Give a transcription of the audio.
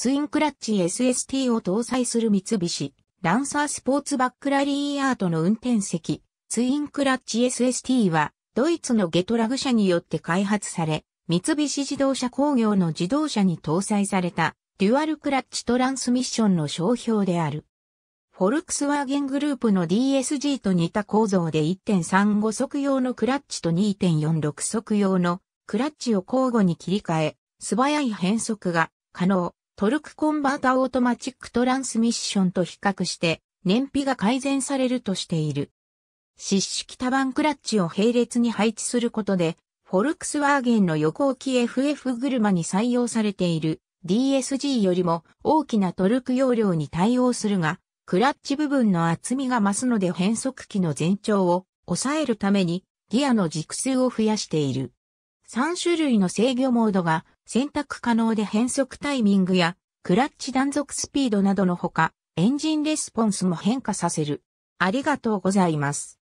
ツインクラッチ SST を搭載する三菱、ランサースポーツバックラリーアートの運転席、ツインクラッチ SST は、ドイツのゲトラグ社によって開発され、三菱自動車工業の自動車に搭載された、デュアルクラッチトランスミッションの商標である。フォルクスワーゲングループの DSG と似た構造で1.35速用のクラッチと2.46速用のクラッチを交互に切り替え、素早い変速が可能。トルクコンバータオートマチックトランスミッションと比較して燃費が改善されるとしている。湿式多番クラッチを並列に配置することで、フォルクスワーゲンの横置き FF 車に採用されている DSG よりも大きなトルク容量に対応するが、クラッチ部分の厚みが増すので変速機の全長を抑えるためにギアの軸数を増やしている。3種類の制御モードが選択可能で変速タイミングやクラッチ断続スピードなどのほか、エンジンレスポンスも変化させる。ありがとうございます。